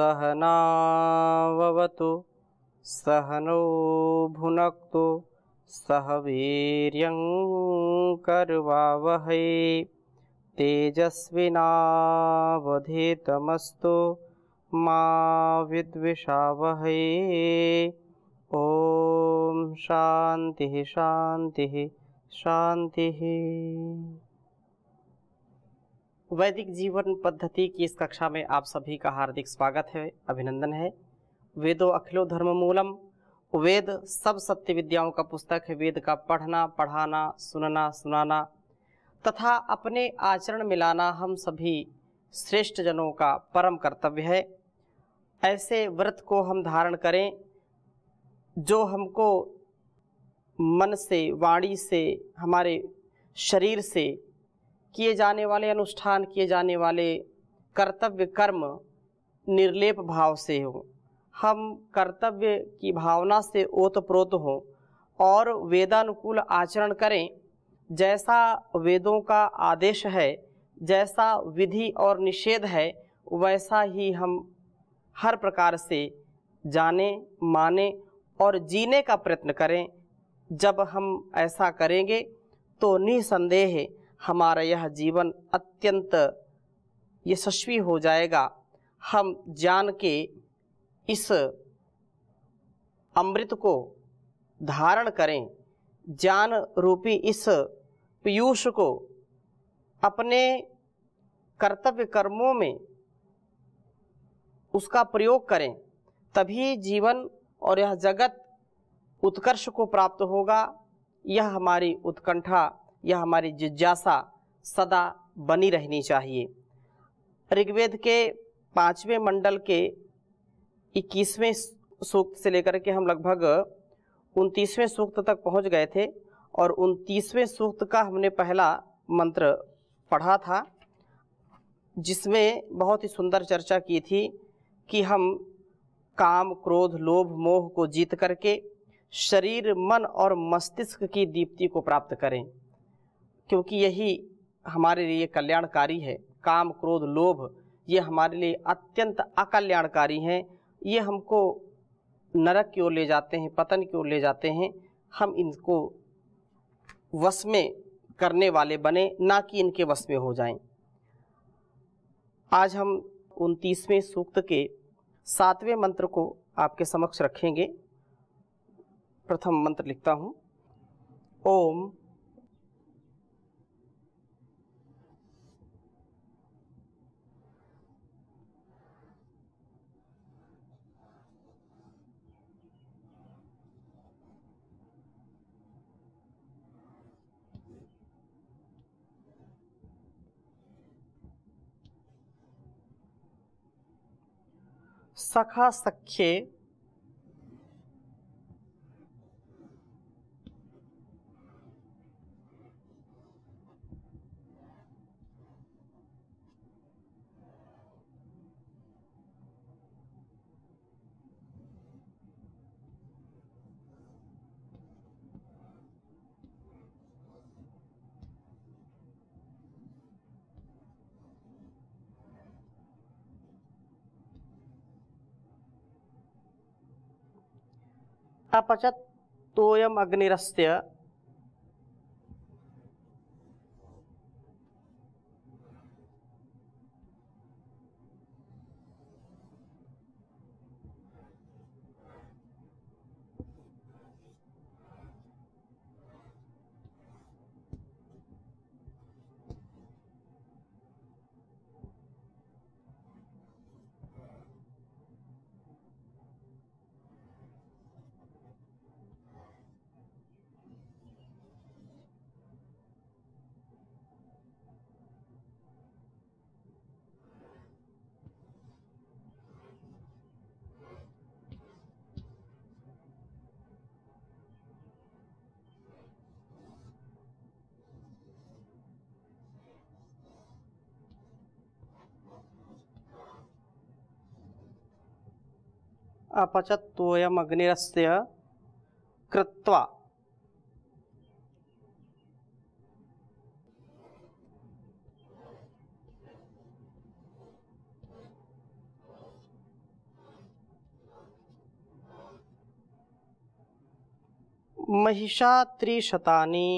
सहनावतु सहनो भुन सह कर्वा वह तेजस्विनावधेतमस्तु मिषा वह ओ शान्तिः शान्तिः शान्तिः वैदिक जीवन पद्धति की इस कक्षा में आप सभी का हार्दिक स्वागत है अभिनंदन है वेदो अखिलो धर्म मूलम वेद सब सत्य विद्याओं का पुस्तक है वेद का पढ़ना पढ़ाना सुनना सुनाना तथा अपने आचरण मिलाना हम सभी श्रेष्ठ जनों का परम कर्तव्य है ऐसे व्रत को हम धारण करें जो हमको मन से वाणी से हमारे शरीर से किए जाने वाले अनुष्ठान किए जाने वाले कर्तव्य कर्म निर्लेप भाव से हो हम कर्तव्य की भावना से ओतप्रोत हों और वेदानुकूल आचरण करें जैसा वेदों का आदेश है जैसा विधि और निषेध है वैसा ही हम हर प्रकार से जाने माने और जीने का प्रयत्न करें जब हम ऐसा करेंगे तो निसंदेह हमारा यह जीवन अत्यंत यशस्वी हो जाएगा हम जान के इस अमृत को धारण करें जान रूपी इस पीयूष को अपने कर्तव्य कर्मों में उसका प्रयोग करें तभी जीवन और यह जगत उत्कर्ष को प्राप्त होगा यह हमारी उत्कंठा यह हमारी जिज्ञासा सदा बनी रहनी चाहिए ऋग्वेद के पाँचवें मंडल के इक्कीसवें सूक्त से लेकर के हम लगभग उनतीसवें सूक्त तक पहुंच गए थे और उनतीसवें सूक्त का हमने पहला मंत्र पढ़ा था जिसमें बहुत ही सुंदर चर्चा की थी कि हम काम क्रोध लोभ मोह को जीत करके शरीर मन और मस्तिष्क की दीप्ति को प्राप्त करें क्योंकि यही हमारे लिए कल्याणकारी है काम क्रोध लोभ ये हमारे लिए अत्यंत अकल्याणकारी हैं ये हमको नरक की ओर ले जाते हैं पतन की ओर ले जाते हैं हम इनको वश में करने वाले बने ना कि इनके वश में हो जाएं। आज हम उनतीसवें सूक्त के सातवें मंत्र को आपके समक्ष रखेंगे प्रथम मंत्र लिखता हूँ ओम सखा सख्ये अपचत तोयम अग्निरस्य अपचत्वयमग्निरस्य कृत्वा महिषा त्रिशतानी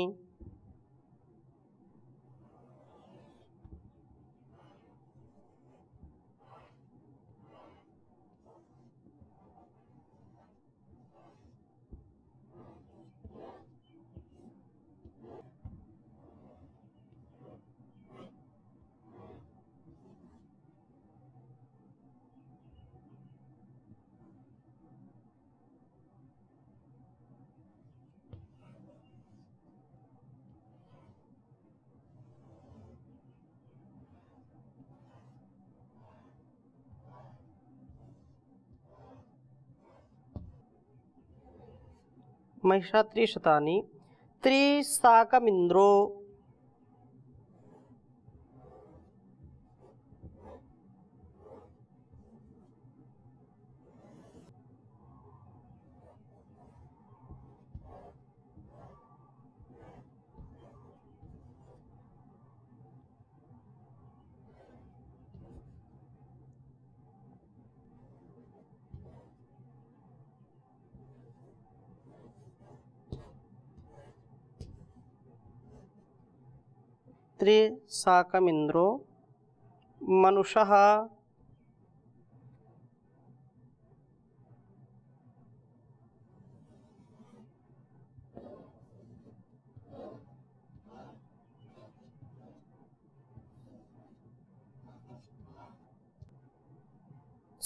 महिषात्रिशतानि त्रिशाकमिन्द्रो पितृ साकमिंद्रो मनुष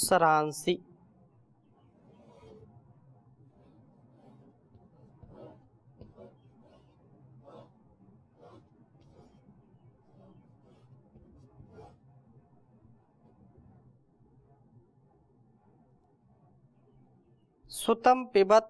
सरांसी सुतम पिबत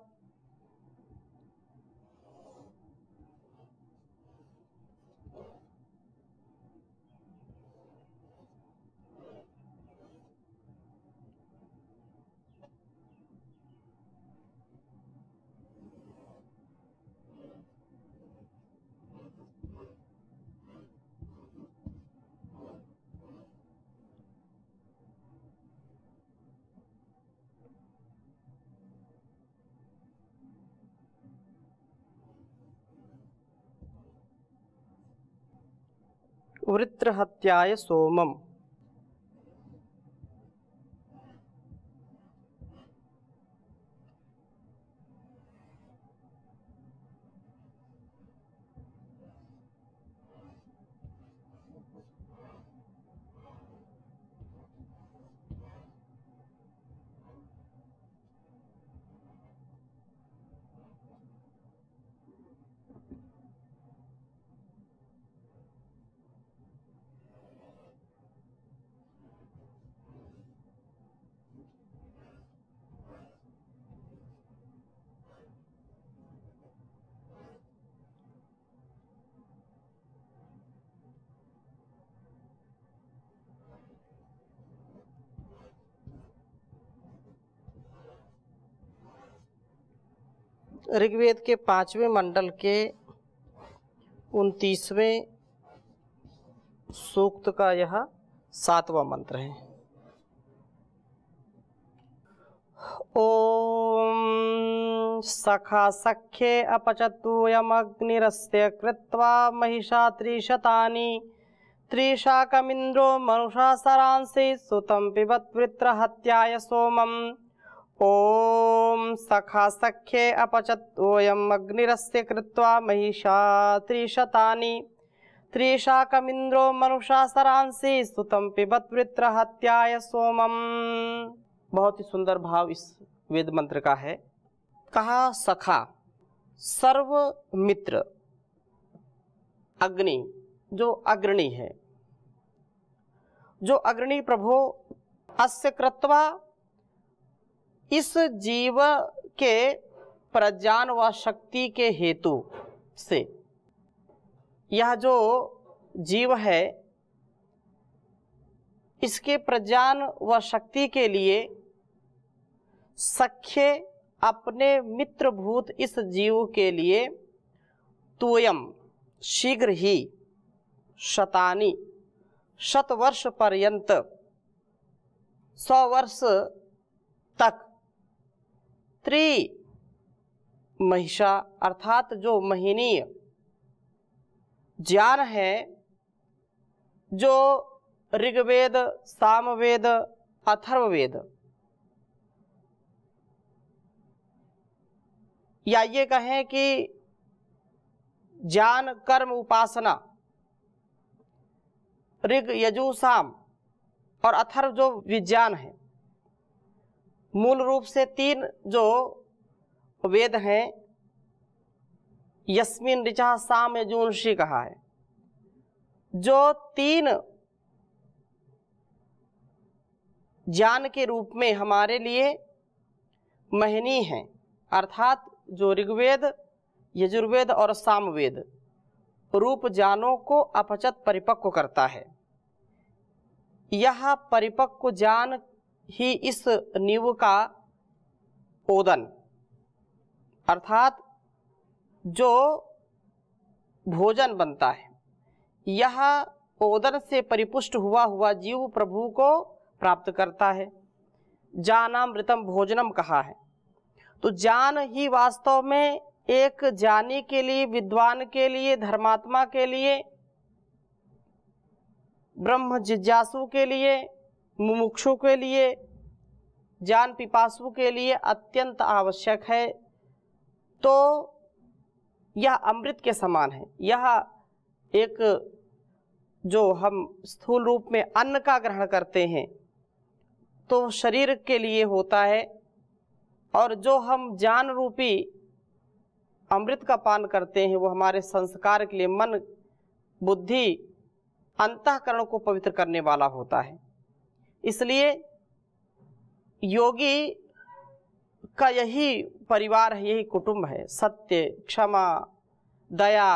వృత్రహత్యాయ సోమం ऋग्वेद के पांचवें मंडल के उनतीसवें सूक्त का यह सातवां मंत्र है ओम सखा सख्ये अपचतूयमग्निरस्य कृत्वा महिषा त्रिशता त्रिशाकमिन्द्रो मनुषा पिबत सुतं हत्याय सोमं ओम सखा सख्ये अपचत्वयम् अग्निरस्य कृत्वा महिषा त्रिशतानि मनुषा मनुषासरांसि सुतम पिबत वृत्र हत्याय सोमम बहुत ही सुंदर भाव इस वेद मंत्र का है कहा सखा सर्व मित्र अग्नि जो अग्रणी है जो अग्रणी प्रभो अस्य कृत्वा इस जीव के प्रज्ञान व शक्ति के हेतु से यह जो जीव है इसके प्रज्ञान व शक्ति के लिए सख्य अपने मित्रभूत इस जीव के लिए तुयम शीघ्र ही शतानी शतवर्ष पर्यंत सौ वर्ष तक त्री महिषा अर्थात जो महिनीय ज्ञान है जो ऋग्वेद सामवेद अथर्ववेद या ये कहें कि ज्ञान कर्म उपासना ऋग यजु साम और अथर्व जो विज्ञान है मूल रूप से तीन जो वेद हैं यस्मिन ऋचा साम यजूंशी कहा है जो तीन ज्ञान के रूप में हमारे लिए महनी हैं अर्थात जो ऋग्वेद यजुर्वेद और सामवेद रूप ज्ञानों को अपचत परिपक्व करता है यह परिपक्व ज्ञान ही इस नींव का ओदन अर्थात जो भोजन बनता है यह ओदन से परिपुष्ट हुआ हुआ जीव प्रभु को प्राप्त करता है जानामृतम भोजनम कहा है तो जान ही वास्तव में एक ज्ञानी के लिए विद्वान के लिए धर्मात्मा के लिए ब्रह्म जिज्ञासु के लिए मुमुक्षों के लिए जान पिपासु के लिए अत्यंत आवश्यक है तो यह अमृत के समान है यह एक जो हम स्थूल रूप में अन्न का ग्रहण करते हैं तो शरीर के लिए होता है और जो हम जान रूपी अमृत का पान करते हैं वो हमारे संस्कार के लिए मन बुद्धि अंतकरण को पवित्र करने वाला होता है इसलिए योगी का यही परिवार है यही कुटुंब है सत्य क्षमा दया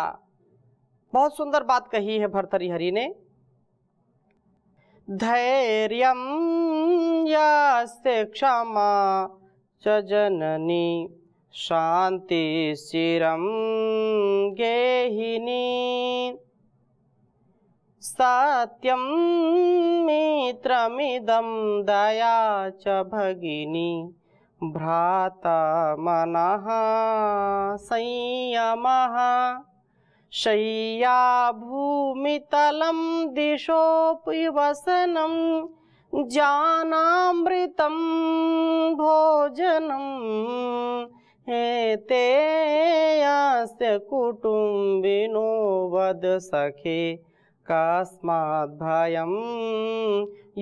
बहुत सुंदर बात कही है भरतरी हरि ने धैर्य यास्ते क्षमा च जननी शांति शिरम गेहिनी सात्यं मित्रमिदं दया च भगिनी भ्राता मन संयम शय्या दिशोऽपि वसनं जानामृत भोजनं हेते यस्य वद सखे कस्माद्भयं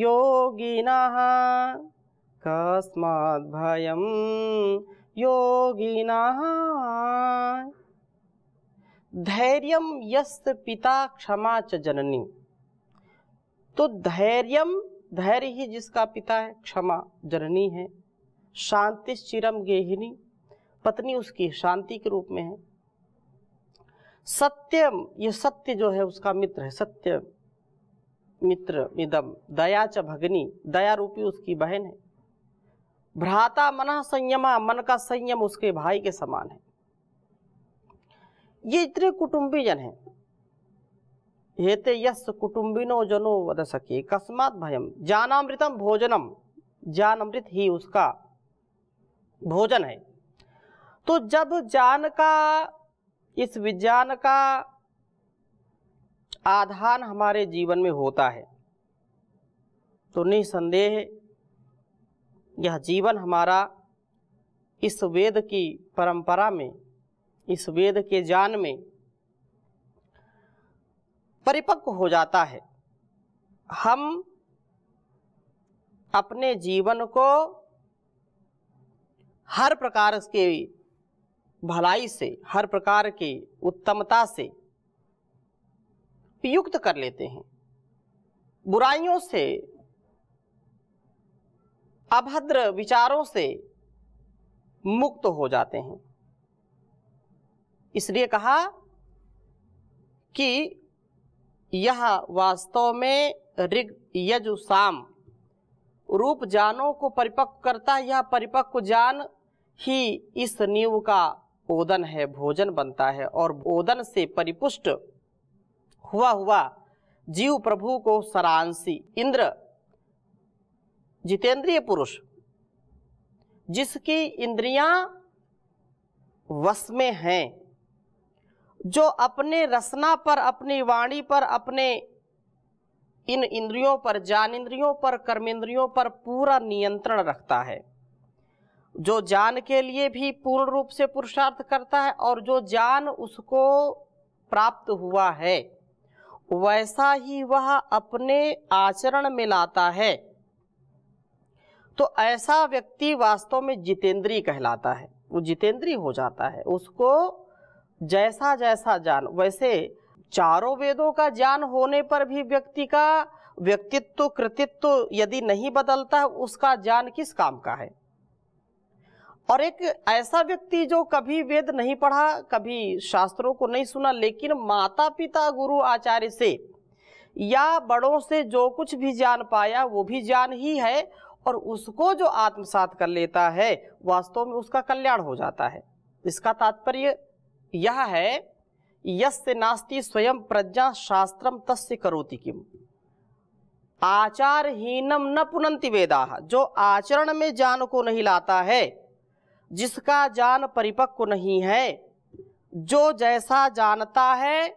योगिनः कस्माद्भयं योगिनः धैर्य यस्त पिता क्षमा च जननी तो धैर्य धैर्य ही जिसका पिता है क्षमा जननी है शांति चिरम गेहिनी पत्नी उसकी शांति के रूप में है सत्यम ये सत्य जो है उसका मित्र है सत्य मित्र मिदम दया च भगनी दया रूपी उसकी बहन है भ्राता मना संयमा मन का संयम उसके भाई के समान है ये इतने कुटुंबी जन हैं हेते यस कुटुंबिनो जनो वद सके कस्मात भयम जानामृतम भोजनम अमृत ही उसका भोजन है तो जब जान का इस विज्ञान का आधान हमारे जीवन में होता है तो निसंदेह यह जीवन हमारा इस वेद की परंपरा में इस वेद के ज्ञान में परिपक्व हो जाता है हम अपने जीवन को हर प्रकार के भलाई से हर प्रकार के उत्तमता से युक्त कर लेते हैं बुराइयों से अभद्र विचारों से मुक्त हो जाते हैं इसलिए कहा कि यह वास्तव में ऋग यजुसाम रूप जानों को परिपक्व करता है यह परिपक्व जान ही इस नींव का ओदन है भोजन बनता है और ओदन से परिपुष्ट हुआ हुआ जीव प्रभु को सरांसी इंद्र जितेंद्रिय पुरुष जिसकी इंद्रियां वश में हैं जो अपने रसना पर अपनी वाणी पर अपने इन इंद्रियों पर जान इंद्रियों पर कर्म इंद्रियों पर पूरा नियंत्रण रखता है जो जान के लिए भी पूर्ण रूप से पुरुषार्थ करता है और जो जान उसको प्राप्त हुआ है वैसा ही वह अपने आचरण में लाता है तो ऐसा व्यक्ति वास्तव में जितेंद्री कहलाता है वो जितेंद्री हो जाता है उसको जैसा जैसा जान वैसे चारों वेदों का ज्ञान होने पर भी व्यक्ति का व्यक्तित्व कृतित्व यदि नहीं बदलता है उसका ज्ञान किस काम का है और एक ऐसा व्यक्ति जो कभी वेद नहीं पढ़ा कभी शास्त्रों को नहीं सुना लेकिन माता पिता गुरु आचार्य से या बड़ों से जो कुछ भी जान पाया वो भी ज्ञान ही है और उसको जो आत्मसात कर लेता है वास्तव में उसका कल्याण हो जाता है इसका तात्पर्य यह है यस्य नास्ति स्वयं प्रज्ञा शास्त्रम तस्य करोति किम आचारहीनम न पुनंति वेदा जो आचरण में ज्ञान को नहीं लाता है जिसका जान परिपक्व नहीं है जो जैसा जानता है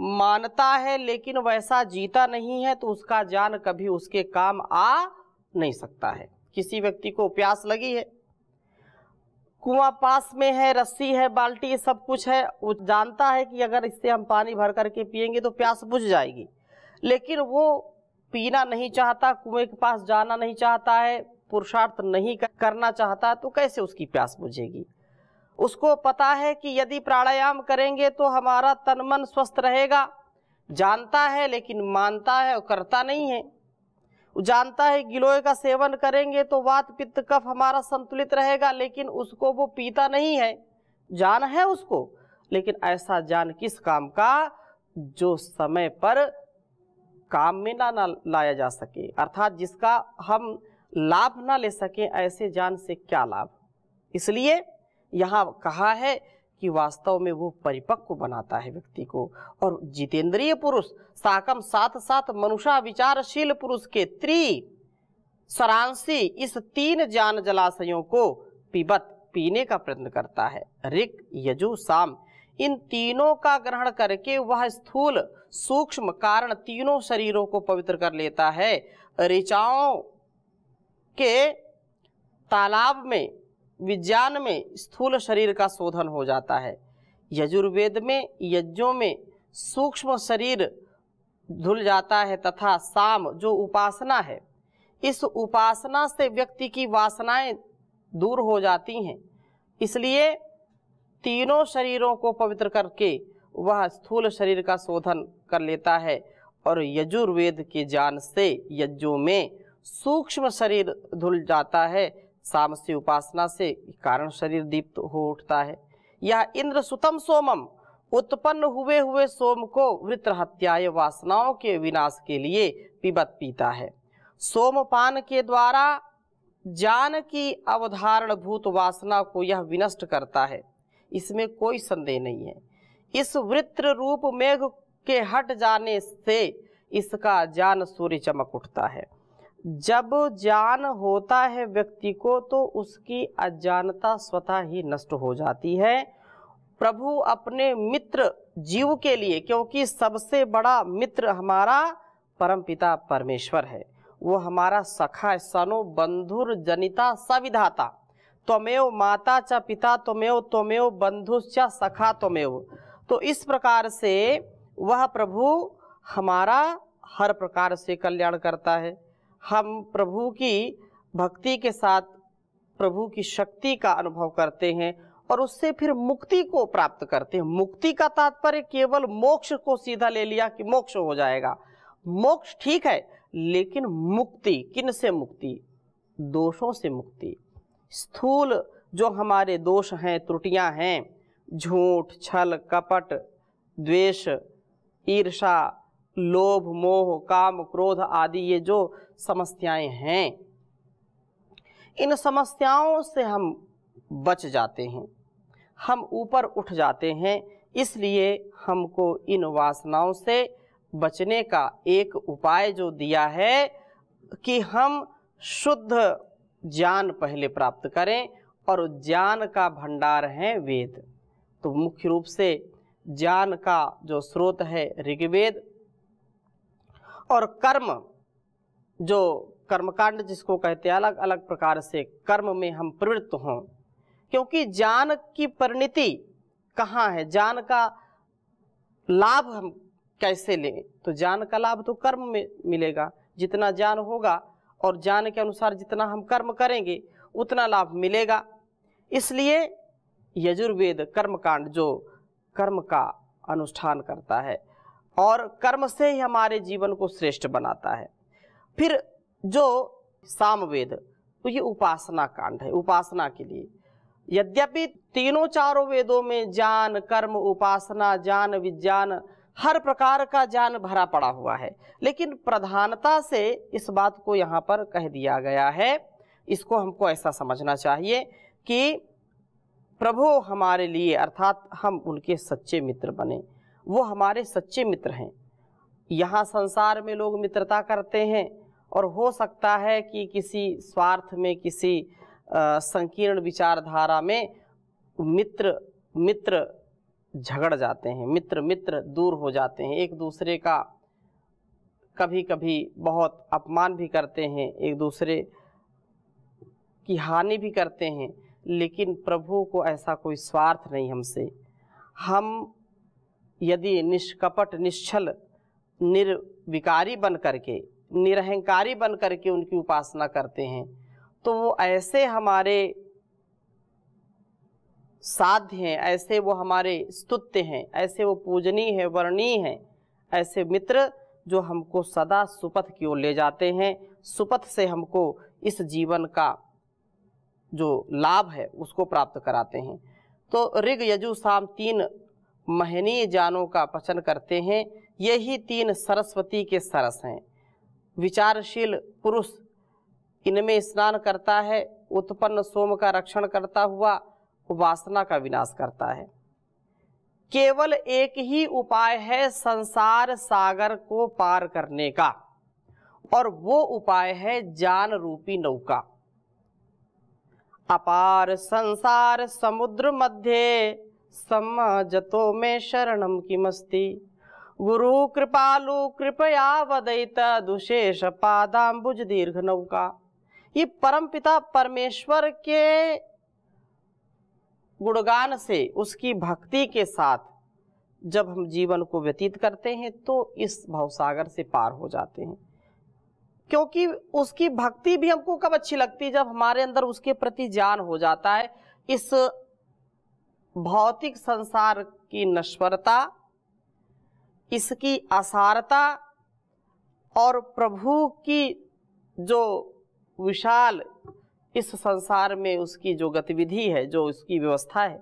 मानता है लेकिन वैसा जीता नहीं है तो उसका जान कभी उसके काम आ नहीं सकता है किसी व्यक्ति को प्यास लगी है कुआं पास में है रस्सी है बाल्टी सब कुछ है वो जानता है कि अगर इससे हम पानी भर करके पियेंगे तो प्यास बुझ जाएगी लेकिन वो पीना नहीं चाहता कुएं के पास जाना नहीं चाहता है पुरुषार्थ नहीं करना चाहता तो कैसे उसकी प्यास बुझेगी उसको पता है कि यदि प्राणायाम करेंगे तो हमारा तन मन स्वस्थ रहेगा जानता है लेकिन मानता है और करता नहीं है जानता है गिलोय का सेवन करेंगे तो वात पित्त कफ हमारा संतुलित रहेगा लेकिन उसको वो पीता नहीं है जान है उसको लेकिन ऐसा जान किस काम का जो समय पर काम में ना, ना लाया जा सके अर्थात जिसका हम लाभ ना ले सके ऐसे जान से क्या लाभ इसलिए यहाँ कहा है कि वास्तव में वो परिपक्व बनाता है व्यक्ति को और जितेंद्रिय पुरुष साकम साथ साथ मनुषा विचारशील पुरुष के त्रि सरांसी इस तीन जान जलाशयों को पिबत पीने का प्रयत्न करता है रिक यजु साम इन तीनों का ग्रहण करके वह स्थूल सूक्ष्म कारण तीनों शरीरों को पवित्र कर लेता है ऋचाओं के तालाब में विज्ञान में स्थूल शरीर का शोधन हो जाता है यजुर्वेद में यज्ञों में सूक्ष्म शरीर धुल जाता है तथा साम जो उपासना है इस उपासना से व्यक्ति की वासनाएं दूर हो जाती हैं इसलिए तीनों शरीरों को पवित्र करके वह स्थूल शरीर का शोधन कर लेता है और यजुर्वेद के ज्ञान से यज्ञों में सूक्ष्म शरीर धुल जाता है सामसी उपासना से कारण शरीर दीप्त हो उठता है यह इंद्र सुतम सोमम उत्पन्न हुए हुए सोम को वृत्र हत्याय वासनाओं के विनाश के लिए पिबत पीता है सोमपान के द्वारा जान की अवधारण भूत वासना को यह विनष्ट करता है इसमें कोई संदेह नहीं है इस वृत्र रूप मेघ के हट जाने से इसका जान सूर्य चमक उठता है जब जान होता है व्यक्ति को तो उसकी अज्ञानता स्वतः ही नष्ट हो जाती है प्रभु अपने मित्र जीव के लिए क्योंकि सबसे बड़ा मित्र हमारा परम पिता परमेश्वर है वो हमारा सखा सनो बंधुर जनिता सविधाता त्वमेव माता च पिता त्वमेव त्वमेव बंधु च सखा त्वमेव तो इस प्रकार से वह प्रभु हमारा हर प्रकार से कल्याण करता है हम प्रभु की भक्ति के साथ प्रभु की शक्ति का अनुभव करते हैं और उससे फिर मुक्ति को प्राप्त करते हैं मुक्ति का तात्पर्य केवल मोक्ष को सीधा ले लिया कि मोक्ष हो जाएगा मोक्ष ठीक है लेकिन मुक्ति किन से मुक्ति दोषों से मुक्ति स्थूल जो हमारे दोष हैं त्रुटियां हैं झूठ छल कपट द्वेष ईर्षा लोभ मोह काम क्रोध आदि ये जो समस्याएं हैं इन समस्याओं से हम बच जाते हैं हम ऊपर उठ जाते हैं इसलिए हमको इन वासनाओं से बचने का एक उपाय जो दिया है कि हम शुद्ध ज्ञान पहले प्राप्त करें और ज्ञान का भंडार है वेद तो मुख्य रूप से ज्ञान का जो स्रोत है ऋग्वेद और कर्म जो कर्मकांड जिसको कहते हैं अलग अलग प्रकार से कर्म में हम प्रवृत्त हों क्योंकि ज्ञान की परिणति कहाँ है ज्ञान का लाभ हम कैसे लें तो ज्ञान का लाभ तो कर्म में मिलेगा जितना ज्ञान होगा और ज्ञान के अनुसार जितना हम कर्म करेंगे उतना लाभ मिलेगा इसलिए यजुर्वेद कर्मकांड जो कर्म का अनुष्ठान करता है और कर्म से ही हमारे जीवन को श्रेष्ठ बनाता है फिर जो सामवेद तो ये उपासना कांड है उपासना के लिए यद्यपि तीनों चारों वेदों में ज्ञान कर्म उपासना ज्ञान विज्ञान हर प्रकार का ज्ञान भरा पड़ा हुआ है लेकिन प्रधानता से इस बात को यहाँ पर कह दिया गया है इसको हमको ऐसा समझना चाहिए कि प्रभु हमारे लिए अर्थात हम उनके सच्चे मित्र बने वो हमारे सच्चे मित्र हैं यहाँ संसार में लोग मित्रता करते हैं और हो सकता है कि किसी स्वार्थ में किसी संकीर्ण विचारधारा में मित्र मित्र झगड़ जाते हैं मित्र मित्र दूर हो जाते हैं एक दूसरे का कभी कभी बहुत अपमान भी करते हैं एक दूसरे की हानि भी करते हैं लेकिन प्रभु को ऐसा कोई स्वार्थ नहीं हमसे हम यदि निष्कपट निश्चल निर्विकारी बन करके निरहंकारी बन करके उनकी उपासना करते हैं तो वो ऐसे हमारे साध्य हैं ऐसे वो हमारे स्तुत्य हैं ऐसे वो पूजनीय हैं वर्णीय हैं ऐसे मित्र जो हमको सदा सुपथ की ओर ले जाते हैं सुपथ से हमको इस जीवन का जो लाभ है उसको प्राप्त कराते हैं तो ऋग यजु शाम तीन महनीय जानों का पचन करते हैं यही तीन सरस्वती के सरस हैं विचारशील पुरुष इनमें स्नान करता है उत्पन्न सोम का रक्षण करता हुआ वासना का विनाश करता है केवल एक ही उपाय है संसार सागर को पार करने का और वो उपाय है जान रूपी नौका अपार संसार समुद्र मध्य जतो मे शरणं किमस्ति कृपालु कृपया वदयत दुशेष पादाम्बुज दीर्घ नौका ये परम पिता परमेश्वर के गुणगान से उसकी भक्ति के साथ जब हम जीवन को व्यतीत करते हैं तो इस भवसागर से पार हो जाते हैं क्योंकि उसकी भक्ति भी हमको कब अच्छी लगती है जब हमारे अंदर उसके प्रति ज्ञान हो जाता है इस भौतिक संसार की नश्वरता इसकी असारता और प्रभु की जो विशाल इस संसार में उसकी जो गतिविधि है जो उसकी व्यवस्था है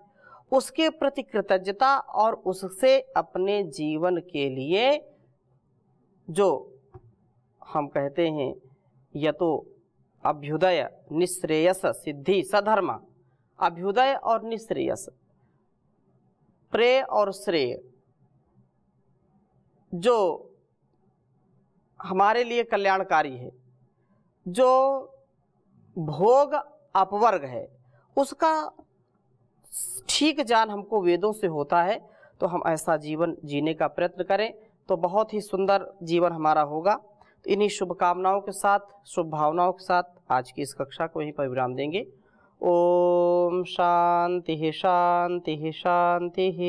उसके प्रति कृतज्ञता और उससे अपने जीवन के लिए जो हम कहते हैं यह तो अभ्युदय निश्रेयस सिद्धि सधर्मा अभ्युदय और निश्रेयस प्रे और श्रेय जो हमारे लिए कल्याणकारी है जो भोग अपवर्ग है उसका ठीक जान हमको वेदों से होता है तो हम ऐसा जीवन जीने का प्रयत्न करें तो बहुत ही सुंदर जीवन हमारा होगा इन्हीं शुभकामनाओं के साथ शुभ भावनाओं के साथ आज की इस कक्षा को यहीं पर विराम देंगे ॐ शान्तिः शान्तिः शान्तिः